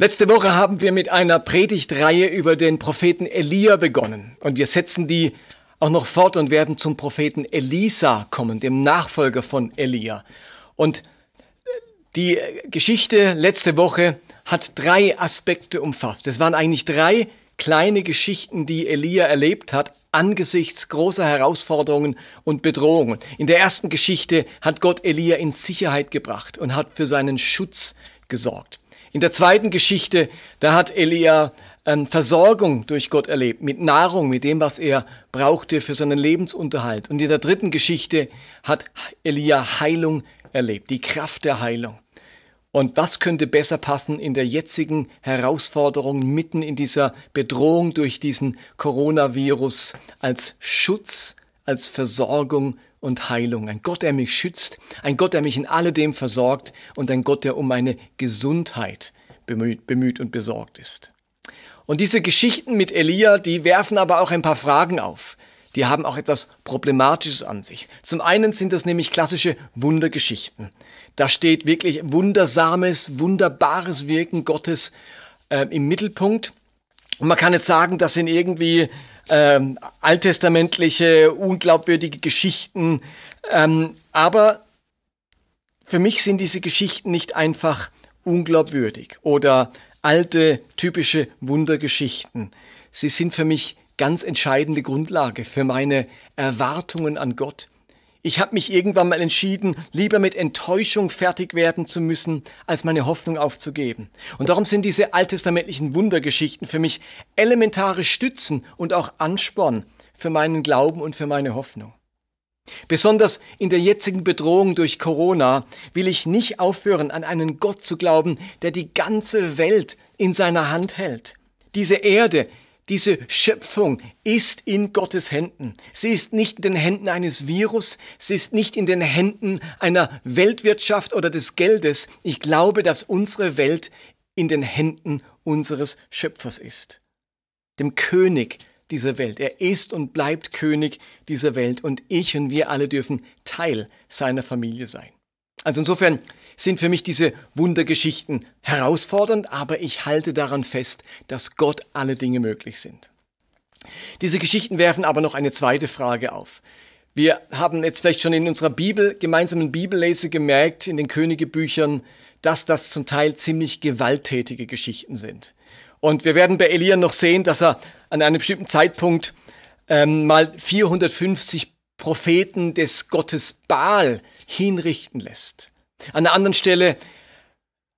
Letzte Woche haben wir mit einer Predigtreihe über den Propheten Elia begonnen und wir setzen die auch noch fort und werden zum Propheten Elisa kommen, dem Nachfolger von Elia. Und die Geschichte letzte Woche hat drei Aspekte umfasst. Es waren eigentlich drei kleine Geschichten, die Elia erlebt hat angesichts großer Herausforderungen und Bedrohungen. In der ersten Geschichte hat Gott Elia in Sicherheit gebracht und hat für seinen Schutz gesorgt. In der zweiten Geschichte, da hat Elia ähm, Versorgung durch Gott erlebt, mit Nahrung, mit dem, was er brauchte für seinen Lebensunterhalt. Und in der dritten Geschichte hat Elia Heilung erlebt, die Kraft der Heilung. Und was könnte besser passen in der jetzigen Herausforderung mitten in dieser Bedrohung durch diesen Coronavirus als Schutz, als Versorgung und Heilung, ein Gott, der mich schützt, ein Gott, der mich in alledem versorgt und ein Gott, der um meine Gesundheit bemüht, bemüht und besorgt ist. Und diese Geschichten mit Elia, die werfen aber auch ein paar Fragen auf. Die haben auch etwas Problematisches an sich. Zum einen sind das nämlich klassische Wundergeschichten. Da steht wirklich wundersames, wunderbares Wirken Gottes äh, im Mittelpunkt. Und man kann jetzt sagen, das sind irgendwie ähm, alttestamentliche, unglaubwürdige Geschichten. Ähm, aber für mich sind diese Geschichten nicht einfach unglaubwürdig oder alte, typische Wundergeschichten. Sie sind für mich ganz entscheidende Grundlage für meine Erwartungen an Gott, ich habe mich irgendwann mal entschieden, lieber mit Enttäuschung fertig werden zu müssen, als meine Hoffnung aufzugeben. Und darum sind diese alttestamentlichen Wundergeschichten für mich elementare Stützen und auch Ansporn für meinen Glauben und für meine Hoffnung. Besonders in der jetzigen Bedrohung durch Corona will ich nicht aufhören, an einen Gott zu glauben, der die ganze Welt in seiner Hand hält. Diese Erde, diese Schöpfung ist in Gottes Händen. Sie ist nicht in den Händen eines Virus, sie ist nicht in den Händen einer Weltwirtschaft oder des Geldes. Ich glaube, dass unsere Welt in den Händen unseres Schöpfers ist, dem König dieser Welt. Er ist und bleibt König dieser Welt und ich und wir alle dürfen Teil seiner Familie sein. Also insofern sind für mich diese Wundergeschichten herausfordernd, aber ich halte daran fest, dass Gott alle Dinge möglich sind. Diese Geschichten werfen aber noch eine zweite Frage auf. Wir haben jetzt vielleicht schon in unserer Bibel, gemeinsamen Bibellese gemerkt, in den Königebüchern, dass das zum Teil ziemlich gewalttätige Geschichten sind. Und wir werden bei Elia noch sehen, dass er an einem bestimmten Zeitpunkt ähm, mal 450 Propheten des Gottes Baal hinrichten lässt. An der anderen Stelle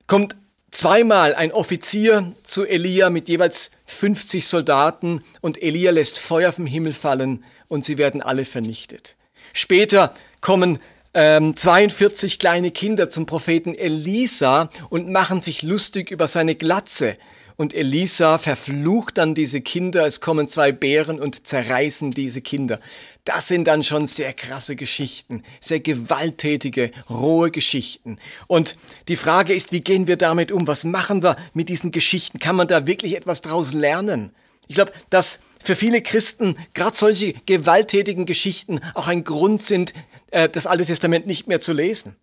kommt zweimal ein Offizier zu Elia mit jeweils 50 Soldaten und Elia lässt Feuer vom Himmel fallen und sie werden alle vernichtet. Später kommen ähm, 42 kleine Kinder zum Propheten Elisa und machen sich lustig über seine Glatze und Elisa verflucht dann diese Kinder, es kommen zwei Bären und zerreißen diese Kinder. Das sind dann schon sehr krasse Geschichten, sehr gewalttätige, rohe Geschichten. Und die Frage ist, wie gehen wir damit um? Was machen wir mit diesen Geschichten? Kann man da wirklich etwas draus lernen? Ich glaube, dass für viele Christen gerade solche gewalttätigen Geschichten auch ein Grund sind, äh, das Alte Testament nicht mehr zu lesen.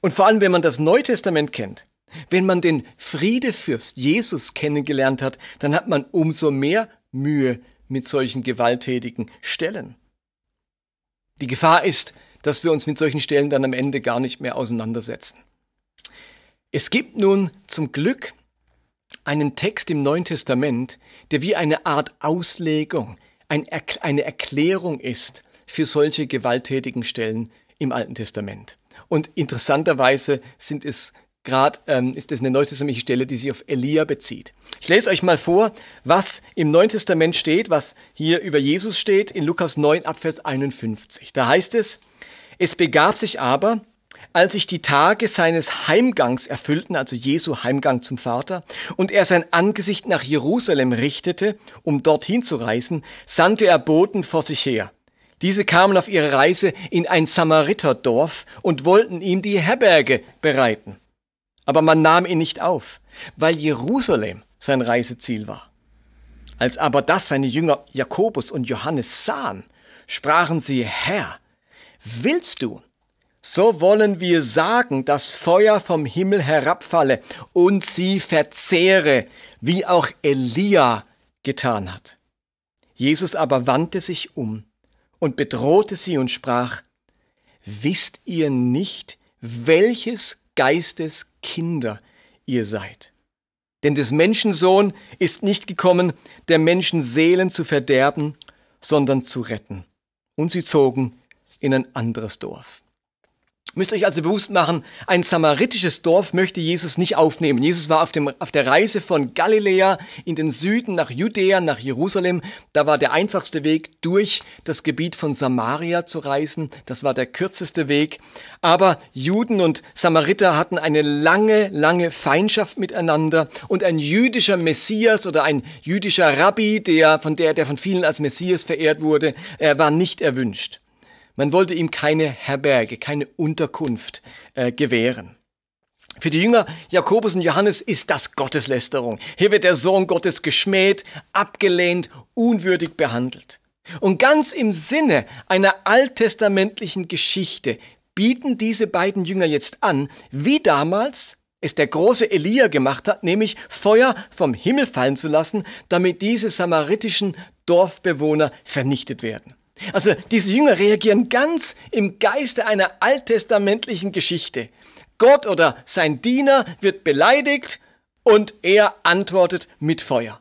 Und vor allem, wenn man das Neue Testament kennt, wenn man den Friedefürst Jesus kennengelernt hat, dann hat man umso mehr Mühe mit solchen gewalttätigen Stellen. Die Gefahr ist, dass wir uns mit solchen Stellen dann am Ende gar nicht mehr auseinandersetzen. Es gibt nun zum Glück einen Text im Neuen Testament, der wie eine Art Auslegung, eine Erklärung ist für solche gewalttätigen Stellen im Alten Testament. Und interessanterweise sind es Grad ähm, ist das eine neutestamentliche Stelle, die sich auf Elia bezieht. Ich lese euch mal vor, was im Neuen Testament steht, was hier über Jesus steht, in Lukas 9 ab 51. Da heißt es, es begab sich aber, als sich die Tage seines Heimgangs erfüllten, also Jesu Heimgang zum Vater, und er sein Angesicht nach Jerusalem richtete, um dorthin zu reisen, sandte er Boten vor sich her. Diese kamen auf ihre Reise in ein Samariterdorf und wollten ihm die Herberge bereiten. Aber man nahm ihn nicht auf, weil Jerusalem sein Reiseziel war. Als aber das seine Jünger Jakobus und Johannes sahen, sprachen sie, Herr, willst du? So wollen wir sagen, dass Feuer vom Himmel herabfalle und sie verzehre, wie auch Elia getan hat. Jesus aber wandte sich um und bedrohte sie und sprach, Wisst ihr nicht, welches Geistes Kinder ihr seid. Denn des Menschensohn ist nicht gekommen, der Menschen Seelen zu verderben, sondern zu retten. Und sie zogen in ein anderes Dorf. Müsst euch also bewusst machen, ein samaritisches Dorf möchte Jesus nicht aufnehmen. Jesus war auf, dem, auf der Reise von Galiläa in den Süden nach Judäa, nach Jerusalem. Da war der einfachste Weg, durch das Gebiet von Samaria zu reisen. Das war der kürzeste Weg. Aber Juden und Samariter hatten eine lange, lange Feindschaft miteinander. Und ein jüdischer Messias oder ein jüdischer Rabbi, der von, der, der von vielen als Messias verehrt wurde, äh, war nicht erwünscht. Man wollte ihm keine Herberge, keine Unterkunft äh, gewähren. Für die Jünger Jakobus und Johannes ist das Gotteslästerung. Hier wird der Sohn Gottes geschmäht, abgelehnt, unwürdig behandelt. Und ganz im Sinne einer alttestamentlichen Geschichte bieten diese beiden Jünger jetzt an, wie damals es der große Elia gemacht hat, nämlich Feuer vom Himmel fallen zu lassen, damit diese samaritischen Dorfbewohner vernichtet werden. Also diese Jünger reagieren ganz im Geiste einer alttestamentlichen Geschichte. Gott oder sein Diener wird beleidigt und er antwortet mit Feuer.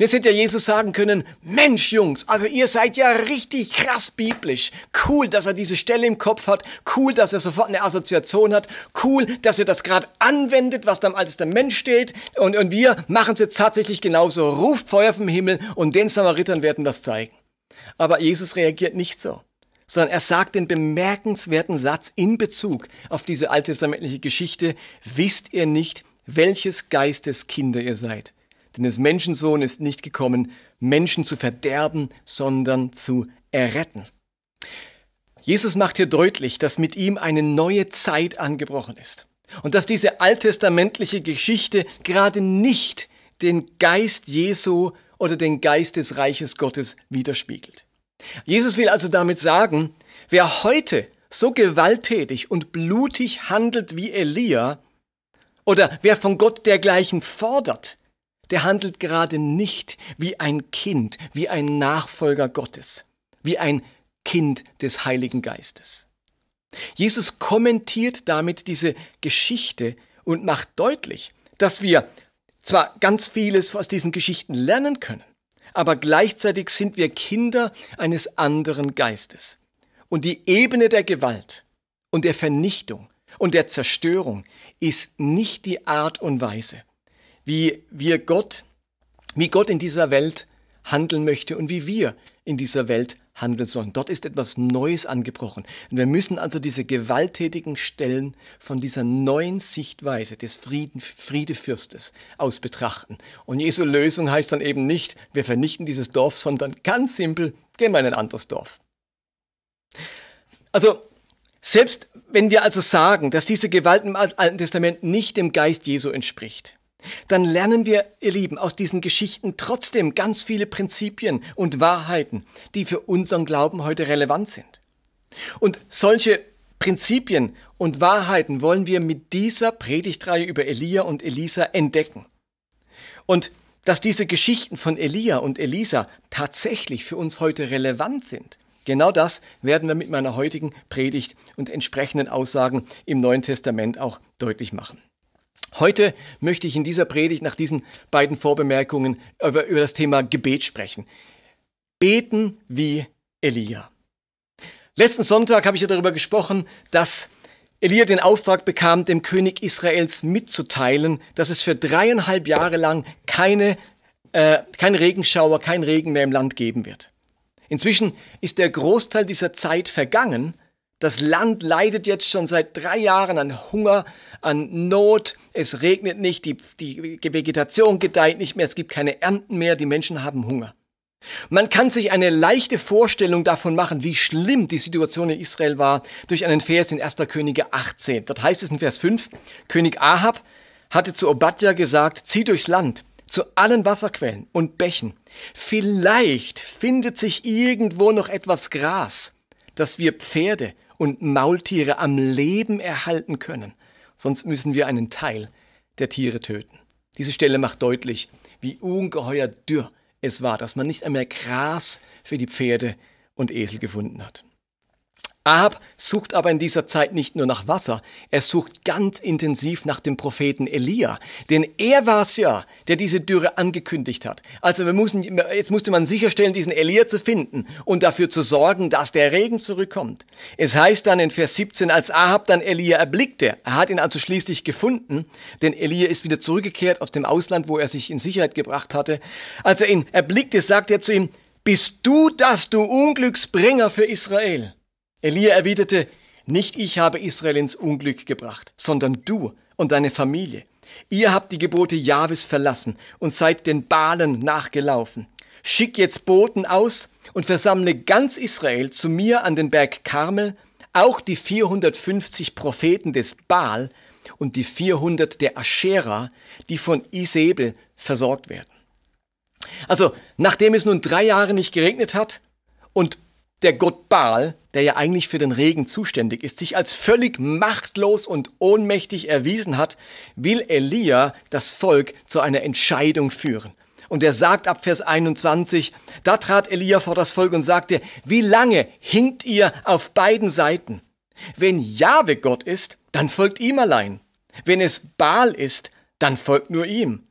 Das hätte ja Jesus sagen können, Mensch Jungs, also ihr seid ja richtig krass biblisch. Cool, dass er diese Stelle im Kopf hat. Cool, dass er sofort eine Assoziation hat. Cool, dass ihr das gerade anwendet, was da im Alten Testament steht. Und, und wir machen es jetzt tatsächlich genauso. Ruft Feuer vom Himmel und den Samaritern werden das zeigen. Aber Jesus reagiert nicht so, sondern er sagt den bemerkenswerten Satz in Bezug auf diese alttestamentliche Geschichte, wisst ihr nicht, welches Geistes Kinder ihr seid. Denn des Menschensohn ist nicht gekommen, Menschen zu verderben, sondern zu erretten. Jesus macht hier deutlich, dass mit ihm eine neue Zeit angebrochen ist und dass diese alttestamentliche Geschichte gerade nicht den Geist Jesu oder den Geist des Reiches Gottes widerspiegelt. Jesus will also damit sagen, wer heute so gewalttätig und blutig handelt wie Elia, oder wer von Gott dergleichen fordert, der handelt gerade nicht wie ein Kind, wie ein Nachfolger Gottes, wie ein Kind des Heiligen Geistes. Jesus kommentiert damit diese Geschichte und macht deutlich, dass wir zwar ganz vieles aus diesen Geschichten lernen können, aber gleichzeitig sind wir Kinder eines anderen Geistes. Und die Ebene der Gewalt und der Vernichtung und der Zerstörung ist nicht die Art und Weise, wie wir Gott, wie Gott in dieser Welt handeln möchte und wie wir in dieser Welt handeln handeln sollen. Dort ist etwas Neues angebrochen. Und wir müssen also diese gewalttätigen Stellen von dieser neuen Sichtweise des Frieden, Friedefürstes aus betrachten. Und Jesu Lösung heißt dann eben nicht, wir vernichten dieses Dorf, sondern ganz simpel, gehen wir in ein anderes Dorf. Also, selbst wenn wir also sagen, dass diese Gewalt im Alten Testament nicht dem Geist Jesu entspricht, dann lernen wir, ihr Lieben, aus diesen Geschichten trotzdem ganz viele Prinzipien und Wahrheiten, die für unseren Glauben heute relevant sind. Und solche Prinzipien und Wahrheiten wollen wir mit dieser Predigtreihe über Elia und Elisa entdecken. Und dass diese Geschichten von Elia und Elisa tatsächlich für uns heute relevant sind, genau das werden wir mit meiner heutigen Predigt und entsprechenden Aussagen im Neuen Testament auch deutlich machen. Heute möchte ich in dieser Predigt nach diesen beiden Vorbemerkungen über, über das Thema Gebet sprechen. Beten wie Elia. Letzten Sonntag habe ich ja darüber gesprochen, dass Elia den Auftrag bekam, dem König Israels mitzuteilen, dass es für dreieinhalb Jahre lang keine, äh, kein Regenschauer, kein Regen mehr im Land geben wird. Inzwischen ist der Großteil dieser Zeit vergangen das Land leidet jetzt schon seit drei Jahren an Hunger, an Not. Es regnet nicht, die, die Vegetation gedeiht nicht mehr, es gibt keine Ernten mehr, die Menschen haben Hunger. Man kann sich eine leichte Vorstellung davon machen, wie schlimm die Situation in Israel war, durch einen Vers in 1. Könige 18. Dort heißt es in Vers 5, König Ahab hatte zu Obadja gesagt, zieh durchs Land, zu allen Wasserquellen und Bächen. Vielleicht findet sich irgendwo noch etwas Gras, das wir Pferde und Maultiere am Leben erhalten können. Sonst müssen wir einen Teil der Tiere töten. Diese Stelle macht deutlich, wie ungeheuer dürr es war, dass man nicht einmal Gras für die Pferde und Esel gefunden hat. Ahab sucht aber in dieser Zeit nicht nur nach Wasser, er sucht ganz intensiv nach dem Propheten Elia. Denn er war es ja, der diese Dürre angekündigt hat. Also wir müssen, jetzt musste man sicherstellen, diesen Elia zu finden und dafür zu sorgen, dass der Regen zurückkommt. Es heißt dann in Vers 17, als Ahab dann Elia erblickte, er hat ihn also schließlich gefunden, denn Elia ist wieder zurückgekehrt aus dem Ausland, wo er sich in Sicherheit gebracht hatte. Als er ihn erblickte, sagt er zu ihm, bist du das, du Unglücksbringer für Israel? Elia erwiderte, nicht ich habe Israel ins Unglück gebracht, sondern du und deine Familie. Ihr habt die Gebote Jahwes verlassen und seid den Balen nachgelaufen. Schick jetzt Boten aus und versammle ganz Israel zu mir an den Berg Karmel, auch die 450 Propheten des Baal und die 400 der Aschera, die von Isebel versorgt werden. Also, nachdem es nun drei Jahre nicht geregnet hat und der Gott Baal der ja eigentlich für den Regen zuständig ist, sich als völlig machtlos und ohnmächtig erwiesen hat, will Elia das Volk zu einer Entscheidung führen. Und er sagt ab Vers 21, da trat Elia vor das Volk und sagte, wie lange hinkt ihr auf beiden Seiten? Wenn Jahwe Gott ist, dann folgt ihm allein. Wenn es Baal ist, dann folgt nur ihm.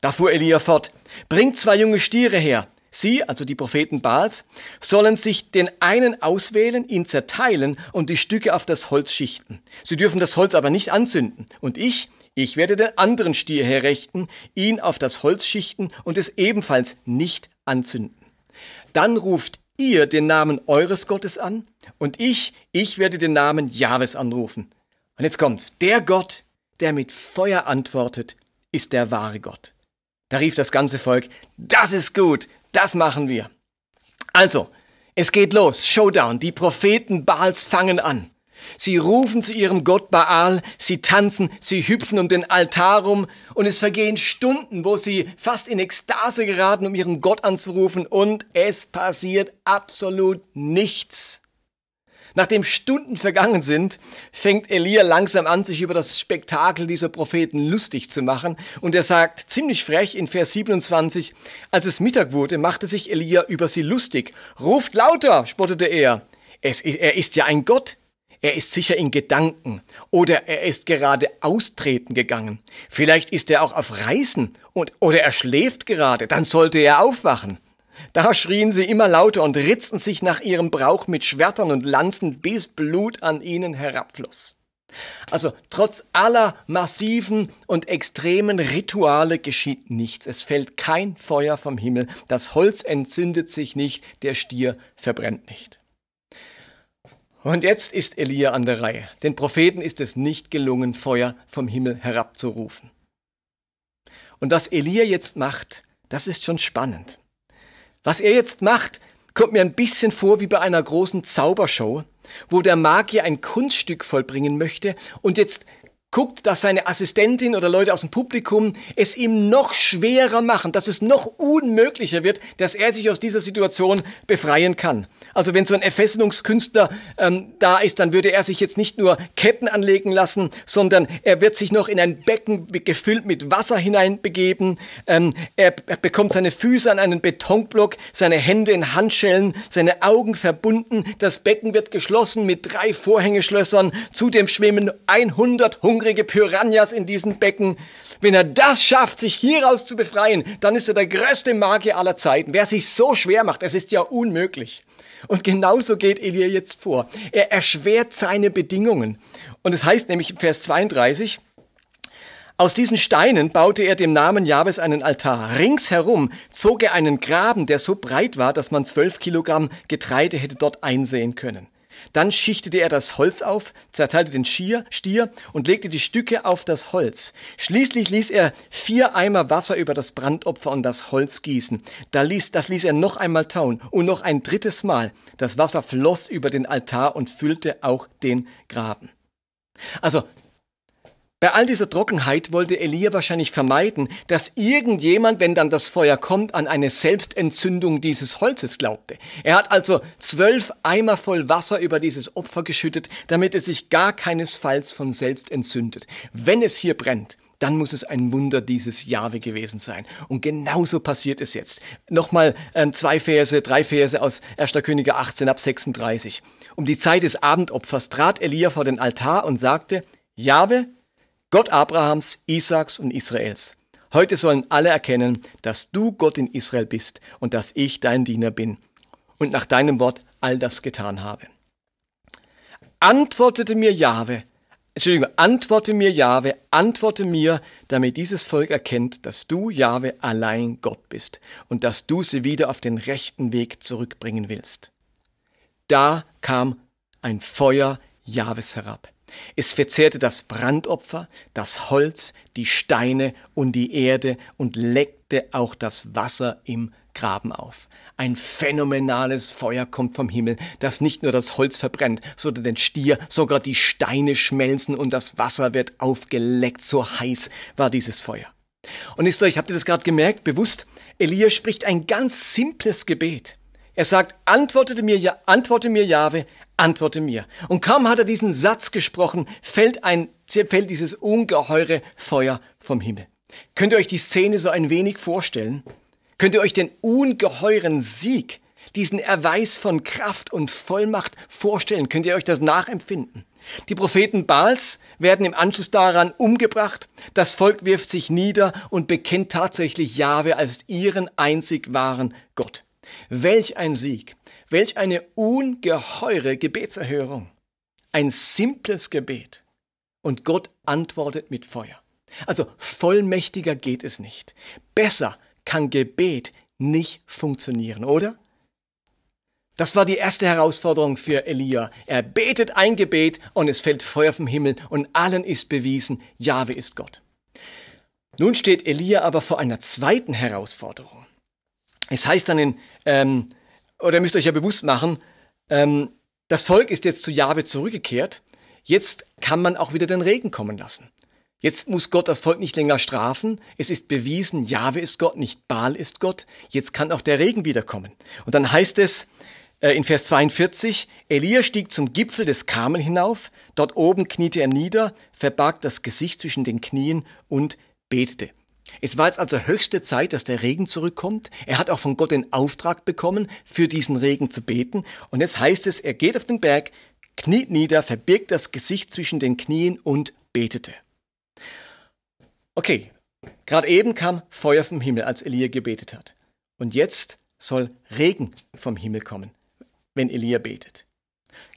Da fuhr Elia fort, bringt zwei junge Stiere her, Sie, also die Propheten Baals, sollen sich den einen auswählen, ihn zerteilen und die Stücke auf das Holz schichten. Sie dürfen das Holz aber nicht anzünden. Und ich, ich werde den anderen Stier herrechten, ihn auf das Holz schichten und es ebenfalls nicht anzünden. Dann ruft ihr den Namen eures Gottes an und ich, ich werde den Namen Jahwes anrufen. Und jetzt kommt's. Der Gott, der mit Feuer antwortet, ist der wahre Gott. Da rief das ganze Volk, das ist gut, das machen wir. Also, es geht los. Showdown. Die Propheten Baals fangen an. Sie rufen zu ihrem Gott Baal, sie tanzen, sie hüpfen um den Altar rum und es vergehen Stunden, wo sie fast in Ekstase geraten, um ihren Gott anzurufen und es passiert absolut nichts. Nachdem Stunden vergangen sind, fängt Elia langsam an, sich über das Spektakel dieser Propheten lustig zu machen. Und er sagt ziemlich frech in Vers 27, als es Mittag wurde, machte sich Elia über sie lustig. Ruft lauter, spottete er. Es, er ist ja ein Gott. Er ist sicher in Gedanken oder er ist gerade austreten gegangen. Vielleicht ist er auch auf Reisen und, oder er schläft gerade, dann sollte er aufwachen. Da schrien sie immer lauter und ritzten sich nach ihrem Brauch mit Schwertern und Lanzen, bis Blut an ihnen herabfloss. Also trotz aller massiven und extremen Rituale geschieht nichts. Es fällt kein Feuer vom Himmel, das Holz entzündet sich nicht, der Stier verbrennt nicht. Und jetzt ist Elia an der Reihe. Den Propheten ist es nicht gelungen, Feuer vom Himmel herabzurufen. Und was Elia jetzt macht, das ist schon spannend. Was er jetzt macht, kommt mir ein bisschen vor wie bei einer großen Zaubershow, wo der Magier ein Kunststück vollbringen möchte und jetzt guckt, dass seine Assistentin oder Leute aus dem Publikum es ihm noch schwerer machen, dass es noch unmöglicher wird, dass er sich aus dieser Situation befreien kann. Also wenn so ein Erfesselungskünstler ähm, da ist, dann würde er sich jetzt nicht nur Ketten anlegen lassen, sondern er wird sich noch in ein Becken gefüllt mit Wasser hineinbegeben. Ähm, er, er bekommt seine Füße an einen Betonblock, seine Hände in Handschellen, seine Augen verbunden. Das Becken wird geschlossen mit drei Vorhängeschlössern. Zudem schwimmen 100 Hunger hungrige Piranhas in diesen Becken. Wenn er das schafft, sich hieraus zu befreien, dann ist er der größte Magier aller Zeiten. Wer sich so schwer macht, es ist ja unmöglich. Und genauso geht Elia jetzt vor. Er erschwert seine Bedingungen. Und es heißt nämlich im Vers 32, aus diesen Steinen baute er dem Namen Jahwes einen Altar. Ringsherum zog er einen Graben, der so breit war, dass man zwölf Kilogramm Getreide hätte dort einsehen können. Dann schichtete er das Holz auf, zerteilte den Stier, Stier und legte die Stücke auf das Holz. Schließlich ließ er vier Eimer Wasser über das Brandopfer und das Holz gießen. Da ließ, das ließ er noch einmal tauen und noch ein drittes Mal. Das Wasser floss über den Altar und füllte auch den Graben. Also bei all dieser Trockenheit wollte Elia wahrscheinlich vermeiden, dass irgendjemand, wenn dann das Feuer kommt, an eine Selbstentzündung dieses Holzes glaubte. Er hat also zwölf Eimer voll Wasser über dieses Opfer geschüttet, damit es sich gar keinesfalls von selbst entzündet. Wenn es hier brennt, dann muss es ein Wunder dieses Jahwe gewesen sein. Und genauso passiert es jetzt. Nochmal ähm, zwei Verse, drei Verse aus 1. Könige 18 ab 36. Um die Zeit des Abendopfers trat Elia vor den Altar und sagte, Jahwe, Gott Abrahams, Isaaks und Israels. Heute sollen alle erkennen, dass du Gott in Israel bist und dass ich dein Diener bin und nach deinem Wort all das getan habe. Antwortete mir Jahwe, Entschuldigung, antworte mir Jahwe, antworte mir, damit dieses Volk erkennt, dass du Jahwe allein Gott bist und dass du sie wieder auf den rechten Weg zurückbringen willst. Da kam ein Feuer Jahwes herab. Es verzehrte das Brandopfer, das Holz, die Steine und die Erde und leckte auch das Wasser im Graben auf. Ein phänomenales Feuer kommt vom Himmel, das nicht nur das Holz verbrennt, sondern den Stier, sogar die Steine schmelzen und das Wasser wird aufgeleckt. So heiß war dieses Feuer. Und ist euch, habt ihr das gerade gemerkt, bewusst? Elia spricht ein ganz simples Gebet. Er sagt, antwortete mir, ja, antworte mir, Jahwe, antworte mir. Und kaum hat er diesen Satz gesprochen, fällt ein, fällt dieses ungeheure Feuer vom Himmel. Könnt ihr euch die Szene so ein wenig vorstellen? Könnt ihr euch den ungeheuren Sieg, diesen Erweis von Kraft und Vollmacht vorstellen? Könnt ihr euch das nachempfinden? Die Propheten Baals werden im Anschluss daran umgebracht. Das Volk wirft sich nieder und bekennt tatsächlich Jahwe als ihren einzig wahren Gott. Welch ein Sieg! Welch eine ungeheure Gebetserhörung. Ein simples Gebet. Und Gott antwortet mit Feuer. Also vollmächtiger geht es nicht. Besser kann Gebet nicht funktionieren, oder? Das war die erste Herausforderung für Elia. Er betet ein Gebet und es fällt Feuer vom Himmel und allen ist bewiesen, Jahwe ist Gott. Nun steht Elia aber vor einer zweiten Herausforderung. Es heißt dann in ähm, oder müsst euch ja bewusst machen, ähm, das Volk ist jetzt zu Jahwe zurückgekehrt. Jetzt kann man auch wieder den Regen kommen lassen. Jetzt muss Gott das Volk nicht länger strafen. Es ist bewiesen, Jahwe ist Gott, nicht Baal ist Gott. Jetzt kann auch der Regen wiederkommen. Und dann heißt es äh, in Vers 42, Elia stieg zum Gipfel des Karmel hinauf. Dort oben kniete er nieder, verbarg das Gesicht zwischen den Knien und betete. Es war jetzt also höchste Zeit, dass der Regen zurückkommt. Er hat auch von Gott den Auftrag bekommen, für diesen Regen zu beten. Und jetzt heißt es, er geht auf den Berg, kniet nieder, verbirgt das Gesicht zwischen den Knien und betete. Okay, gerade eben kam Feuer vom Himmel, als Elia gebetet hat. Und jetzt soll Regen vom Himmel kommen, wenn Elia betet.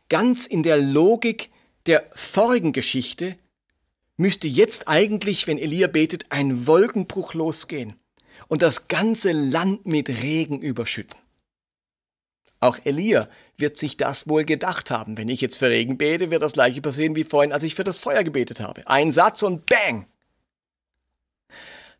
Ganz in der Logik der vorigen Geschichte müsste jetzt eigentlich, wenn Elia betet, ein Wolkenbruch losgehen und das ganze Land mit Regen überschütten. Auch Elia wird sich das wohl gedacht haben. Wenn ich jetzt für Regen bete, wird das gleiche passieren wie vorhin, als ich für das Feuer gebetet habe. Ein Satz und bang!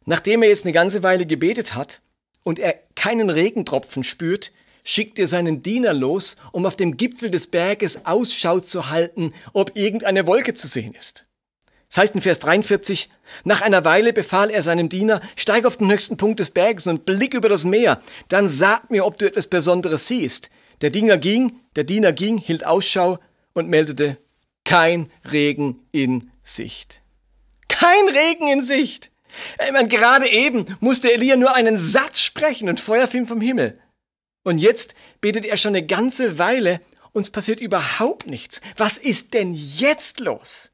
Nachdem er jetzt eine ganze Weile gebetet hat und er keinen Regentropfen spürt, schickt er seinen Diener los, um auf dem Gipfel des Berges Ausschau zu halten, ob irgendeine Wolke zu sehen ist. Das heißt in Vers 43, nach einer Weile befahl er seinem Diener, steig auf den höchsten Punkt des Berges und blick über das Meer, dann sag mir, ob du etwas Besonderes siehst. Der Diener ging, der Diener ging, hielt Ausschau und meldete, kein Regen in Sicht. Kein Regen in Sicht! Ich meine, gerade eben musste Elia nur einen Satz sprechen und Feuer fiel vom Himmel. Und jetzt betet er schon eine ganze Weile, und es passiert überhaupt nichts. Was ist denn jetzt los?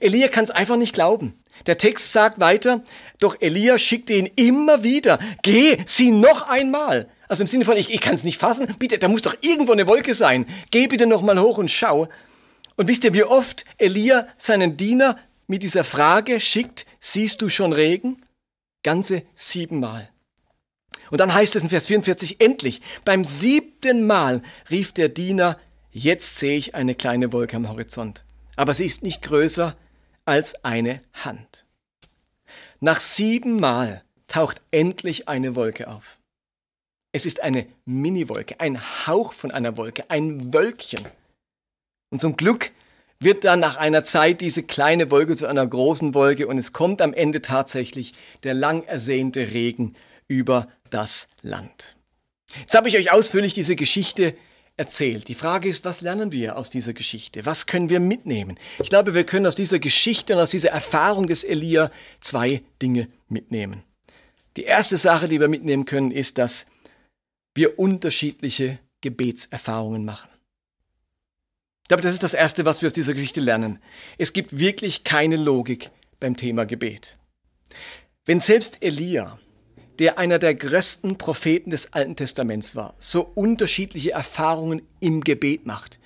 Elia kann es einfach nicht glauben. Der Text sagt weiter, doch Elia schickte ihn immer wieder, geh, sieh noch einmal. Also im Sinne von, ich, ich kann es nicht fassen, bitte, da muss doch irgendwo eine Wolke sein. Geh bitte noch mal hoch und schau. Und wisst ihr, wie oft Elia seinen Diener mit dieser Frage schickt, siehst du schon Regen? Ganze siebenmal. Und dann heißt es in Vers 44, endlich, beim siebten Mal rief der Diener, jetzt sehe ich eine kleine Wolke am Horizont aber sie ist nicht größer als eine Hand. Nach siebenmal taucht endlich eine Wolke auf. Es ist eine Miniwolke, ein Hauch von einer Wolke, ein Wölkchen. Und zum Glück wird dann nach einer Zeit diese kleine Wolke zu einer großen Wolke und es kommt am Ende tatsächlich der lang ersehnte Regen über das Land. Jetzt habe ich euch ausführlich diese Geschichte erzählt. Die Frage ist, was lernen wir aus dieser Geschichte? Was können wir mitnehmen? Ich glaube, wir können aus dieser Geschichte und aus dieser Erfahrung des Elia zwei Dinge mitnehmen. Die erste Sache, die wir mitnehmen können, ist, dass wir unterschiedliche Gebetserfahrungen machen. Ich glaube, das ist das Erste, was wir aus dieser Geschichte lernen. Es gibt wirklich keine Logik beim Thema Gebet. Wenn selbst Elia der einer der größten Propheten des Alten Testaments war, so unterschiedliche Erfahrungen im Gebet macht,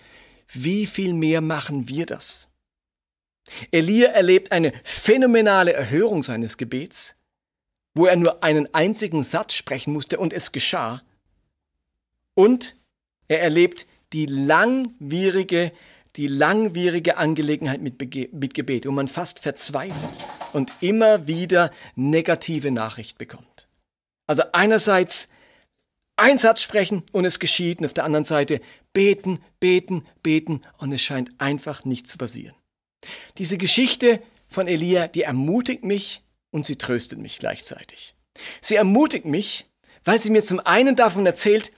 wie viel mehr machen wir das? Elia erlebt eine phänomenale Erhörung seines Gebets, wo er nur einen einzigen Satz sprechen musste und es geschah. Und er erlebt die langwierige, die langwierige Angelegenheit mit, Bege mit Gebet, wo man fast verzweifelt und immer wieder negative Nachricht bekommt. Also einerseits ein Satz sprechen und es geschieht und auf der anderen Seite beten, beten, beten und es scheint einfach nicht zu passieren. Diese Geschichte von Elia, die ermutigt mich und sie tröstet mich gleichzeitig. Sie ermutigt mich, weil sie mir zum einen davon erzählt,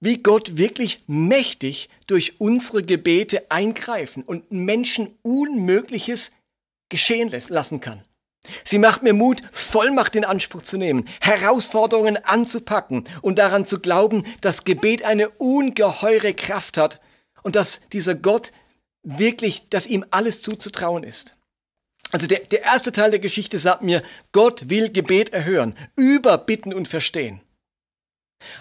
wie Gott wirklich mächtig durch unsere Gebete eingreifen und Menschen Unmögliches geschehen lassen kann. Sie macht mir Mut, Vollmacht in Anspruch zu nehmen, Herausforderungen anzupacken und daran zu glauben, dass Gebet eine ungeheure Kraft hat und dass dieser Gott wirklich, dass ihm alles zuzutrauen ist. Also der, der erste Teil der Geschichte sagt mir, Gott will Gebet erhören, über Bitten und Verstehen.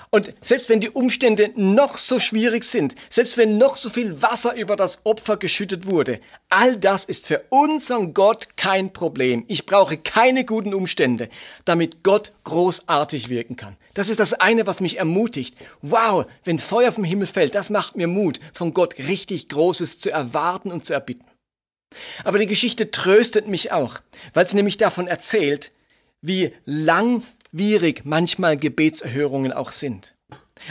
Und selbst wenn die Umstände noch so schwierig sind, selbst wenn noch so viel Wasser über das Opfer geschüttet wurde, all das ist für unseren Gott kein Problem. Ich brauche keine guten Umstände, damit Gott großartig wirken kann. Das ist das eine, was mich ermutigt. Wow, wenn Feuer vom Himmel fällt, das macht mir Mut, von Gott richtig Großes zu erwarten und zu erbitten. Aber die Geschichte tröstet mich auch, weil sie nämlich davon erzählt, wie lang schwierig manchmal Gebetserhörungen auch sind.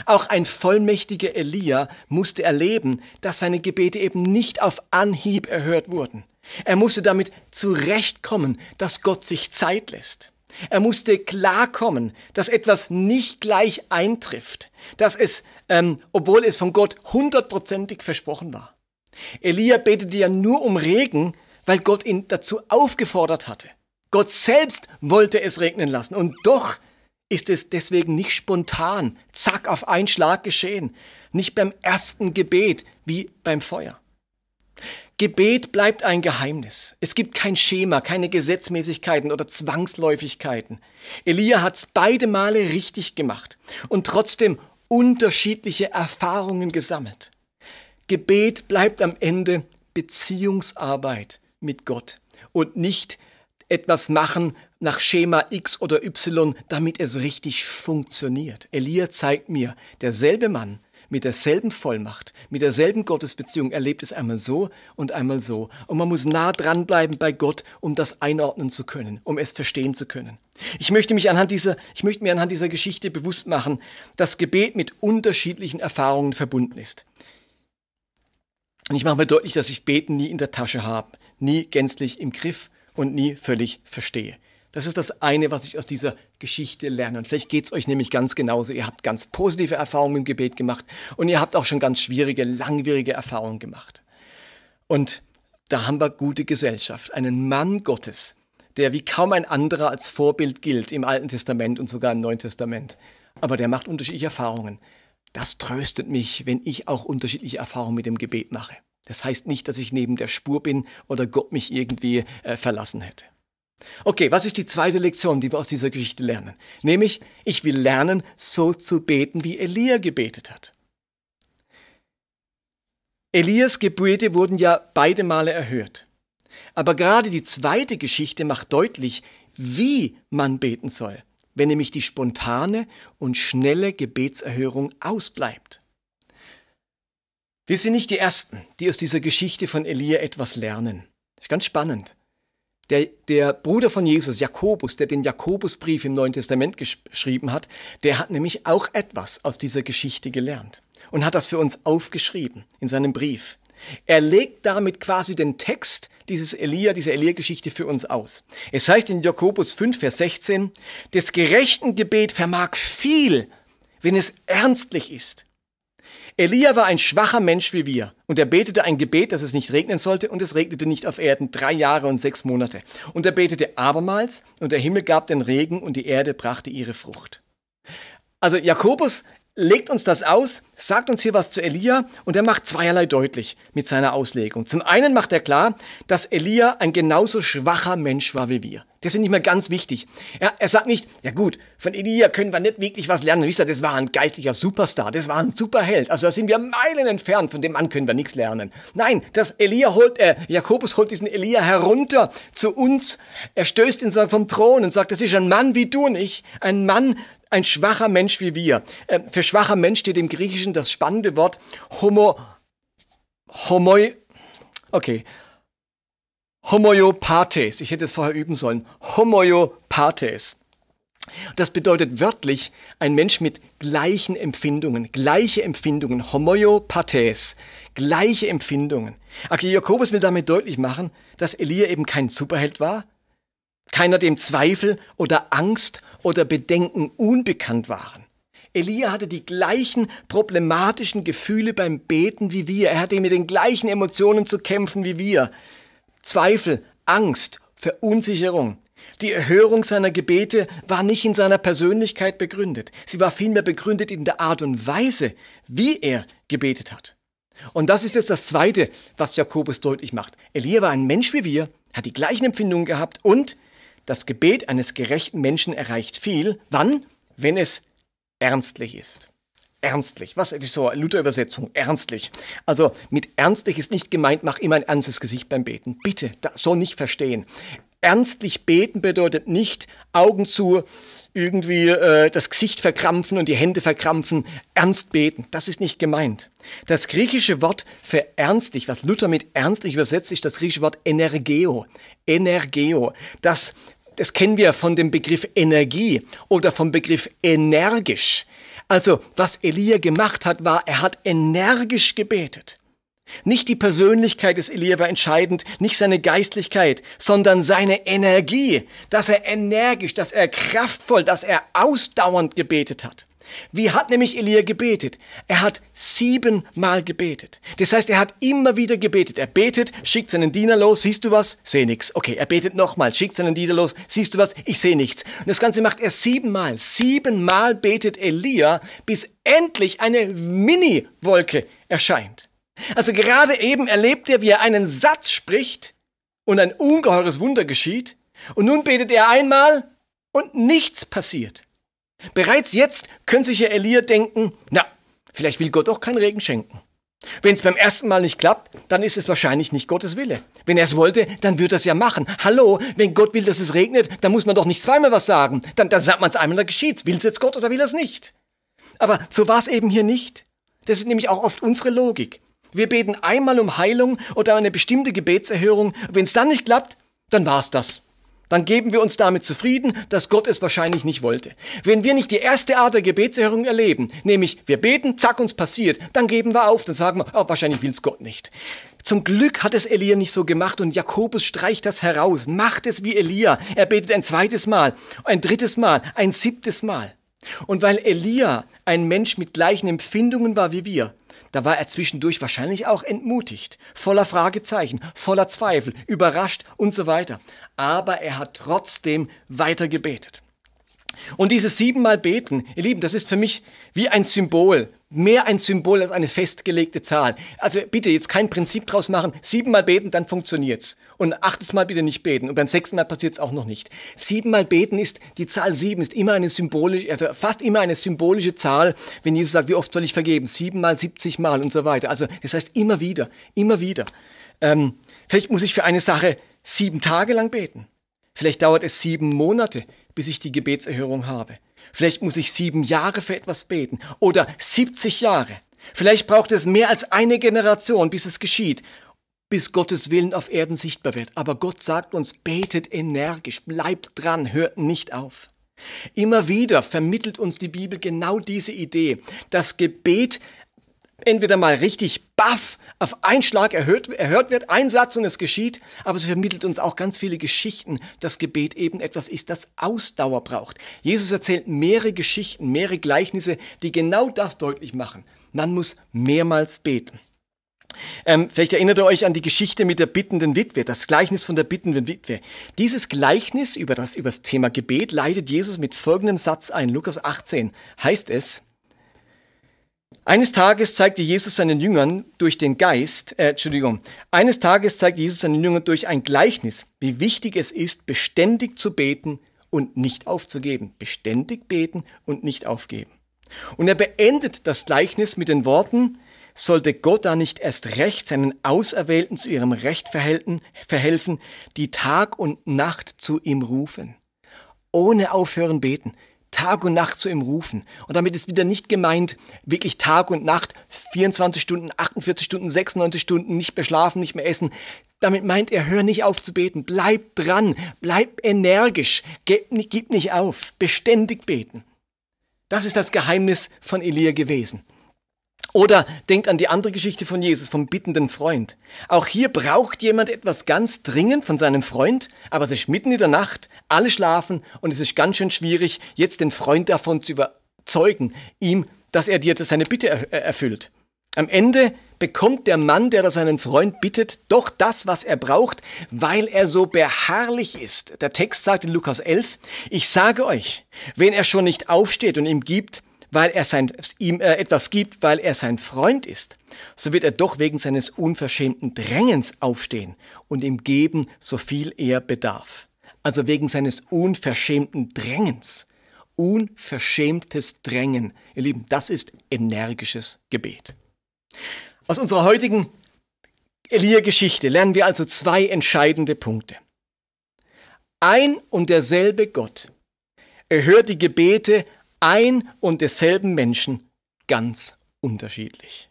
Auch ein vollmächtiger Elia musste erleben, dass seine Gebete eben nicht auf Anhieb erhört wurden. Er musste damit zurechtkommen, dass Gott sich Zeit lässt. Er musste klarkommen, dass etwas nicht gleich eintrifft, dass es, ähm, obwohl es von Gott hundertprozentig versprochen war. Elia betete ja nur um Regen, weil Gott ihn dazu aufgefordert hatte. Gott selbst wollte es regnen lassen. Und doch ist es deswegen nicht spontan, zack auf einen Schlag geschehen, nicht beim ersten Gebet wie beim Feuer. Gebet bleibt ein Geheimnis. Es gibt kein Schema, keine Gesetzmäßigkeiten oder Zwangsläufigkeiten. Elia hat es beide Male richtig gemacht und trotzdem unterschiedliche Erfahrungen gesammelt. Gebet bleibt am Ende Beziehungsarbeit mit Gott und nicht etwas machen nach Schema X oder Y, damit es richtig funktioniert. Elia zeigt mir, derselbe Mann mit derselben Vollmacht, mit derselben Gottesbeziehung erlebt es einmal so und einmal so. Und man muss nah dranbleiben bei Gott, um das einordnen zu können, um es verstehen zu können. Ich möchte, mich anhand dieser, ich möchte mir anhand dieser Geschichte bewusst machen, dass Gebet mit unterschiedlichen Erfahrungen verbunden ist. Und ich mache mir deutlich, dass ich Beten nie in der Tasche habe, nie gänzlich im Griff und nie völlig verstehe. Das ist das eine, was ich aus dieser Geschichte lerne. Und vielleicht geht es euch nämlich ganz genauso. Ihr habt ganz positive Erfahrungen im Gebet gemacht und ihr habt auch schon ganz schwierige, langwierige Erfahrungen gemacht. Und da haben wir gute Gesellschaft. Einen Mann Gottes, der wie kaum ein anderer als Vorbild gilt im Alten Testament und sogar im Neuen Testament. Aber der macht unterschiedliche Erfahrungen. Das tröstet mich, wenn ich auch unterschiedliche Erfahrungen mit dem Gebet mache. Das heißt nicht, dass ich neben der Spur bin oder Gott mich irgendwie äh, verlassen hätte. Okay, was ist die zweite Lektion, die wir aus dieser Geschichte lernen? Nämlich, ich will lernen, so zu beten, wie Elia gebetet hat. Elias Gebete wurden ja beide Male erhört. Aber gerade die zweite Geschichte macht deutlich, wie man beten soll, wenn nämlich die spontane und schnelle Gebetserhörung ausbleibt. Wir sind nicht die Ersten, die aus dieser Geschichte von Elia etwas lernen. Das ist ganz spannend. Der, der Bruder von Jesus, Jakobus, der den Jakobusbrief im Neuen Testament geschrieben hat, der hat nämlich auch etwas aus dieser Geschichte gelernt und hat das für uns aufgeschrieben in seinem Brief. Er legt damit quasi den Text dieses Elia, dieser Elia-Geschichte für uns aus. Es heißt in Jakobus 5, Vers 16, des gerechten Gebet vermag viel, wenn es ernstlich ist Elia war ein schwacher Mensch wie wir und er betete ein Gebet, dass es nicht regnen sollte und es regnete nicht auf Erden drei Jahre und sechs Monate. Und er betete abermals und der Himmel gab den Regen und die Erde brachte ihre Frucht. Also Jakobus legt uns das aus, sagt uns hier was zu Elia und er macht zweierlei deutlich mit seiner Auslegung. Zum einen macht er klar, dass Elia ein genauso schwacher Mensch war wie wir. Das finde ich mal ganz wichtig. Ja, er sagt nicht, ja gut, von Elia können wir nicht wirklich was lernen. Wisst ihr, das war ein geistlicher Superstar, das war ein Superheld. Also da sind wir Meilen entfernt, von dem Mann können wir nichts lernen. Nein, das Elia holt, äh, Jakobus holt diesen Elia herunter zu uns. Er stößt ihn vom Thron und sagt, das ist ein Mann wie du und ich. Ein Mann, ein schwacher Mensch wie wir. Äh, für schwacher Mensch steht im Griechischen das spannende Wort homo, homoi, okay, Homoiopathes. Ich hätte es vorher üben sollen. Homoiopathes. Das bedeutet wörtlich ein Mensch mit gleichen Empfindungen, gleiche Empfindungen, homoiopathes, gleiche Empfindungen. Okay, Jakobus will damit deutlich machen, dass Elia eben kein Superheld war, keiner dem Zweifel oder Angst oder Bedenken unbekannt waren. Elia hatte die gleichen problematischen Gefühle beim Beten wie wir. Er hatte mit den gleichen Emotionen zu kämpfen wie wir. Zweifel, Angst, Verunsicherung. Die Erhörung seiner Gebete war nicht in seiner Persönlichkeit begründet, sie war vielmehr begründet in der Art und Weise, wie er gebetet hat. Und das ist jetzt das Zweite, was Jakobus deutlich macht. Elia war ein Mensch wie wir, hat die gleichen Empfindungen gehabt und das Gebet eines gerechten Menschen erreicht viel, wann? Wenn es ernstlich ist ernstlich. Was ist so? eine Luther-Übersetzung, ernstlich. Also mit ernstlich ist nicht gemeint, mach immer ein ernstes Gesicht beim Beten. Bitte, das so nicht verstehen. Ernstlich beten bedeutet nicht Augen zu, irgendwie äh, das Gesicht verkrampfen und die Hände verkrampfen, ernst beten. Das ist nicht gemeint. Das griechische Wort für ernstlich, was Luther mit ernstlich übersetzt, ist das griechische Wort energeo. Energeo. Das, das kennen wir von dem Begriff Energie oder vom Begriff energisch. Also, was Elia gemacht hat, war, er hat energisch gebetet. Nicht die Persönlichkeit des Elia war entscheidend, nicht seine Geistlichkeit, sondern seine Energie, dass er energisch, dass er kraftvoll, dass er ausdauernd gebetet hat. Wie hat nämlich Elia gebetet? Er hat siebenmal gebetet. Das heißt, er hat immer wieder gebetet. Er betet, schickt seinen Diener los, siehst du was? Seh nichts. Okay, er betet nochmal, schickt seinen Diener los, siehst du was? Ich sehe nichts. Und das Ganze macht er siebenmal. Siebenmal betet Elia, bis endlich eine Mini-Wolke erscheint. Also gerade eben erlebt er, wie er einen Satz spricht und ein ungeheures Wunder geschieht. Und nun betet er einmal und nichts passiert. Bereits jetzt könnte sich ja Elia denken, na, vielleicht will Gott auch keinen Regen schenken. Wenn es beim ersten Mal nicht klappt, dann ist es wahrscheinlich nicht Gottes Wille. Wenn er es wollte, dann würde er es ja machen. Hallo, wenn Gott will, dass es regnet, dann muss man doch nicht zweimal was sagen. Dann, dann sagt man es einmal, dann geschieht's. Will es jetzt Gott oder will er es nicht? Aber so war es eben hier nicht. Das ist nämlich auch oft unsere Logik. Wir beten einmal um Heilung oder eine bestimmte Gebetserhörung. Wenn es dann nicht klappt, dann war es das dann geben wir uns damit zufrieden, dass Gott es wahrscheinlich nicht wollte. Wenn wir nicht die erste Art der Gebetserhörung erleben, nämlich wir beten, zack, uns passiert, dann geben wir auf, dann sagen wir, oh, wahrscheinlich will es Gott nicht. Zum Glück hat es Elia nicht so gemacht und Jakobus streicht das heraus, macht es wie Elia. Er betet ein zweites Mal, ein drittes Mal, ein siebtes Mal. Und weil Elia ein Mensch mit gleichen Empfindungen war wie wir, da war er zwischendurch wahrscheinlich auch entmutigt, voller Fragezeichen, voller Zweifel, überrascht und so weiter. Aber er hat trotzdem weiter gebetet. Und dieses siebenmal Beten, ihr Lieben, das ist für mich wie ein Symbol mehr ein Symbol als eine festgelegte Zahl. Also bitte jetzt kein Prinzip draus machen, siebenmal beten, dann funktioniert's. Und achtes Mal bitte nicht beten. Und beim sechsten Mal passiert's auch noch nicht. Siebenmal beten ist, die Zahl sieben ist immer eine symbolische, also fast immer eine symbolische Zahl, wenn Jesus sagt, wie oft soll ich vergeben? Siebenmal, siebzigmal und so weiter. Also das heißt immer wieder, immer wieder. Ähm, vielleicht muss ich für eine Sache sieben Tage lang beten. Vielleicht dauert es sieben Monate, bis ich die Gebetserhörung habe. Vielleicht muss ich sieben Jahre für etwas beten oder 70 Jahre. Vielleicht braucht es mehr als eine Generation, bis es geschieht, bis Gottes Willen auf Erden sichtbar wird. Aber Gott sagt uns, betet energisch, bleibt dran, hört nicht auf. Immer wieder vermittelt uns die Bibel genau diese Idee, dass Gebet entweder mal richtig baff auf einen Schlag erhört, erhört wird, ein Satz und es geschieht, aber es vermittelt uns auch ganz viele Geschichten, dass Gebet eben etwas ist, das Ausdauer braucht. Jesus erzählt mehrere Geschichten, mehrere Gleichnisse, die genau das deutlich machen. Man muss mehrmals beten. Ähm, vielleicht erinnert ihr euch an die Geschichte mit der bittenden Witwe, das Gleichnis von der bittenden Witwe. Dieses Gleichnis über das, über das Thema Gebet leitet Jesus mit folgendem Satz ein. Lukas 18 heißt es, eines Tages zeigte Jesus seinen Jüngern durch den Geist, äh, Entschuldigung, eines Tages zeigte Jesus seinen Jüngern durch ein Gleichnis, wie wichtig es ist, beständig zu beten und nicht aufzugeben. Beständig beten und nicht aufgeben. Und er beendet das Gleichnis mit den Worten, sollte Gott da nicht erst recht seinen Auserwählten zu ihrem Recht verhelfen, die Tag und Nacht zu ihm rufen. Ohne aufhören beten, Tag und Nacht zu ihm rufen. Und damit ist wieder nicht gemeint, wirklich Tag und Nacht, 24 Stunden, 48 Stunden, 96 Stunden, nicht mehr schlafen, nicht mehr essen. Damit meint er, hör nicht auf zu beten, bleib dran, bleib energisch, gib, gib nicht auf, beständig beten. Das ist das Geheimnis von Elia gewesen. Oder denkt an die andere Geschichte von Jesus, vom bittenden Freund. Auch hier braucht jemand etwas ganz dringend von seinem Freund, aber es ist mitten in der Nacht, alle schlafen und es ist ganz schön schwierig, jetzt den Freund davon zu überzeugen, ihm, dass er dir seine Bitte äh, erfüllt. Am Ende bekommt der Mann, der da seinen Freund bittet, doch das, was er braucht, weil er so beharrlich ist. Der Text sagt in Lukas 11, ich sage euch, wenn er schon nicht aufsteht und ihm gibt, weil er sein, ihm äh, etwas gibt, weil er sein Freund ist, so wird er doch wegen seines unverschämten Drängens aufstehen und ihm geben, so viel er bedarf. Also wegen seines unverschämten Drängens. Unverschämtes Drängen. Ihr Lieben, das ist energisches Gebet. Aus unserer heutigen Elia-Geschichte lernen wir also zwei entscheidende Punkte. Ein und derselbe Gott erhört die Gebete ein und desselben Menschen ganz unterschiedlich.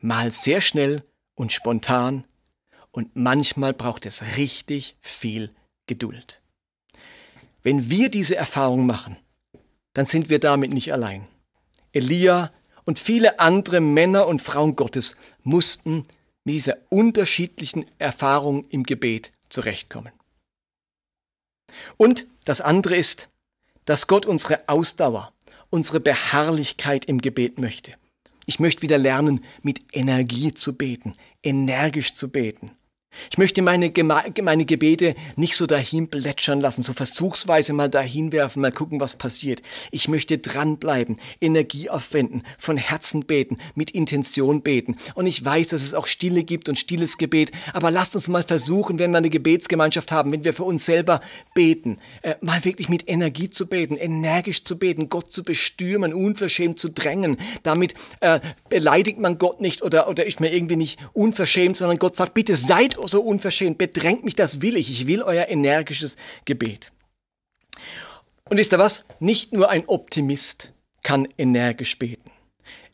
Mal sehr schnell und spontan und manchmal braucht es richtig viel Geduld. Wenn wir diese Erfahrung machen, dann sind wir damit nicht allein. Elia und viele andere Männer und Frauen Gottes mussten mit dieser unterschiedlichen Erfahrung im Gebet zurechtkommen. Und das andere ist, dass Gott unsere Ausdauer, unsere Beharrlichkeit im Gebet möchte. Ich möchte wieder lernen, mit Energie zu beten, energisch zu beten. Ich möchte meine, Gema meine Gebete nicht so dahin plätschern lassen, so versuchsweise mal dahin werfen, mal gucken, was passiert. Ich möchte dranbleiben, Energie aufwenden, von Herzen beten, mit Intention beten. Und ich weiß, dass es auch Stille gibt und stilles Gebet, aber lasst uns mal versuchen, wenn wir eine Gebetsgemeinschaft haben, wenn wir für uns selber beten, äh, mal wirklich mit Energie zu beten, energisch zu beten, Gott zu bestürmen, unverschämt zu drängen. Damit äh, beleidigt man Gott nicht oder, oder ist man irgendwie nicht unverschämt, sondern Gott sagt, bitte seid so unverschämt, bedrängt mich das will ich, ich will euer energisches Gebet. Und wisst ihr was? Nicht nur ein Optimist kann energisch beten.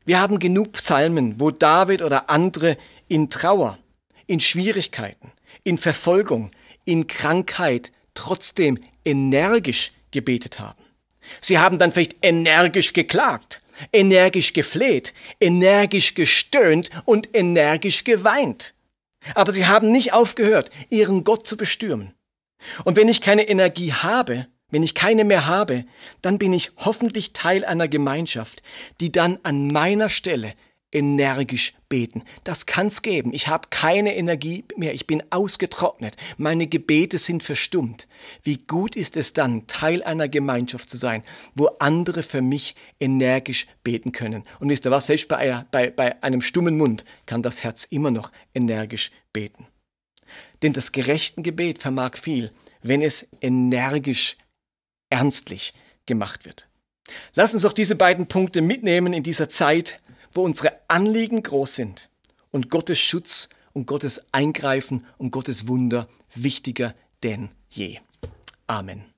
Wir haben genug Psalmen, wo David oder andere in Trauer, in Schwierigkeiten, in Verfolgung, in Krankheit trotzdem energisch gebetet haben. Sie haben dann vielleicht energisch geklagt, energisch gefleht, energisch gestöhnt und energisch geweint. Aber sie haben nicht aufgehört, ihren Gott zu bestürmen. Und wenn ich keine Energie habe, wenn ich keine mehr habe, dann bin ich hoffentlich Teil einer Gemeinschaft, die dann an meiner Stelle energisch beten. Das kann es geben. Ich habe keine Energie mehr. Ich bin ausgetrocknet. Meine Gebete sind verstummt. Wie gut ist es dann, Teil einer Gemeinschaft zu sein, wo andere für mich energisch beten können. Und wisst ihr was? Selbst bei, bei, bei einem stummen Mund kann das Herz immer noch energisch beten. Denn das gerechte Gebet vermag viel, wenn es energisch, ernstlich gemacht wird. Lass uns auch diese beiden Punkte mitnehmen in dieser Zeit wo unsere Anliegen groß sind und Gottes Schutz und Gottes Eingreifen und Gottes Wunder wichtiger denn je. Amen.